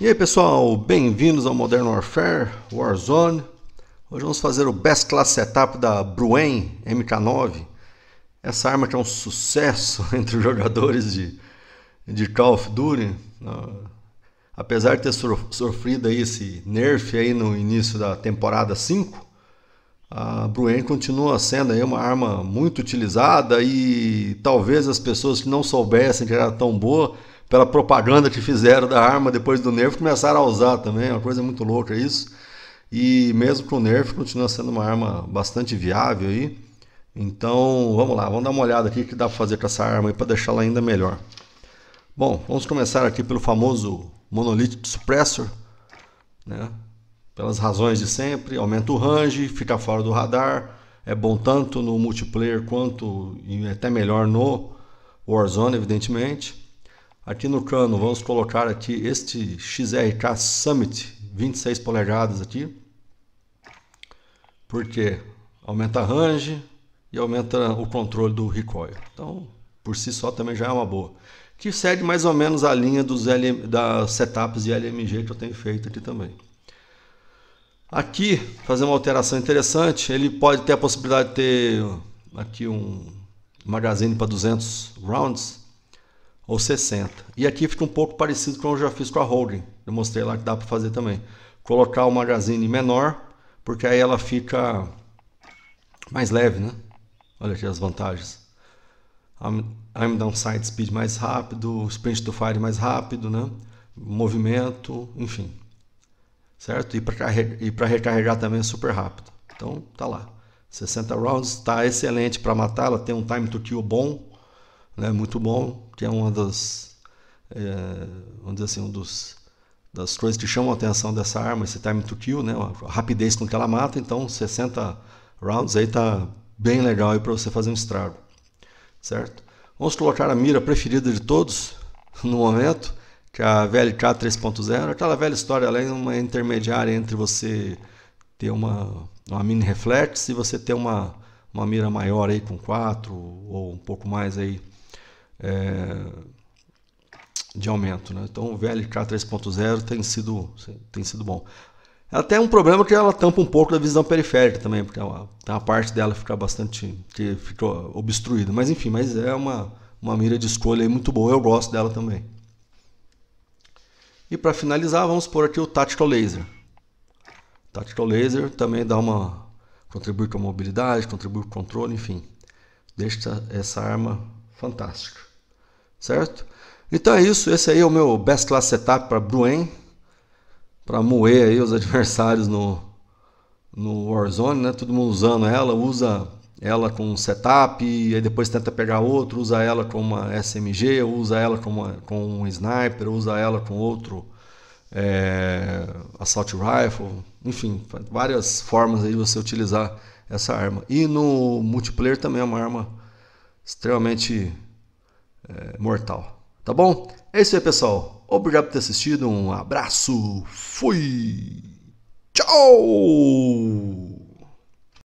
E aí pessoal, bem-vindos ao Modern Warfare Warzone. Hoje vamos fazer o Best Class Setup da Bruen MK9. Essa arma que é um sucesso entre os jogadores de, de Call of Duty. Né? Apesar de ter sofrido aí esse nerf aí no início da temporada 5, a Bruen continua sendo aí uma arma muito utilizada e talvez as pessoas que não soubessem que era tão boa pela propaganda que fizeram da arma depois do Nerf, começaram a usar também, é uma coisa muito louca isso. E mesmo com o Nerf, continua sendo uma arma bastante viável aí. Então, vamos lá, vamos dar uma olhada aqui que dá para fazer com essa arma para deixá-la ainda melhor. Bom, vamos começar aqui pelo famoso Monolith suppressor, né? Pelas razões de sempre, aumenta o range, fica fora do radar, é bom tanto no multiplayer quanto e até melhor no Warzone, evidentemente. Aqui no cano vamos colocar aqui este XRK Summit 26 polegadas aqui. Porque aumenta a range e aumenta o controle do recoil. Então, por si só também já é uma boa. Que segue mais ou menos a linha dos LM, das setups de LMG que eu tenho feito aqui também. Aqui, fazer uma alteração interessante, ele pode ter a possibilidade de ter aqui um magazine para 200 rounds, ou 60. E aqui fica um pouco parecido com o que eu já fiz com a holding. Eu mostrei lá que dá para fazer também. Colocar o magazine menor, porque aí ela fica mais leve, né? Olha aqui as vantagens. I'm, I'm downside speed mais rápido, sprint to fire mais rápido, né? Movimento, enfim. Certo? E para recarregar também é super rápido. Então, tá lá. 60 rounds, está excelente para matar, ela tem um time to kill bom, né, muito bom, que é uma das, é, vamos dizer assim, um dos, das coisas que chamam a atenção dessa arma, esse time to kill, né, a rapidez com que ela mata, então 60 rounds aí tá bem legal aí para você fazer um estrago, certo? Vamos colocar a mira preferida de todos no momento, que é a VLK 3.0, aquela velha história, ela é uma intermediária entre você ter uma, uma mini reflex e você ter uma, uma mira maior aí com 4 ou um pouco mais aí é, de aumento. Né? Então o VLK 3.0 tem sido, tem sido bom. Até é um problema que ela tampa um pouco da visão periférica também, porque ela, a parte dela fica bastante que ficou obstruída. Mas enfim, mas é uma, uma mira de escolha muito boa, eu gosto dela também. E para finalizar, vamos pôr aqui o Tactical Laser. O Tactical Laser também dá uma contribui com a mobilidade, contribui com o controle, enfim. Deixa essa arma fantástica certo? Então é isso, esse aí é o meu best class setup para Bruen, para moer aí os adversários no, no Warzone, né? Todo mundo usando ela, usa ela com setup setup, aí depois tenta pegar outro, usa ela com uma SMG, usa ela com, uma, com um sniper, usa ela com outro é, assault rifle, enfim, várias formas aí de você utilizar essa arma. E no multiplayer também é uma arma extremamente é, mortal. Tá bom? É isso aí, pessoal. Obrigado por ter assistido. Um abraço. Fui. Tchau.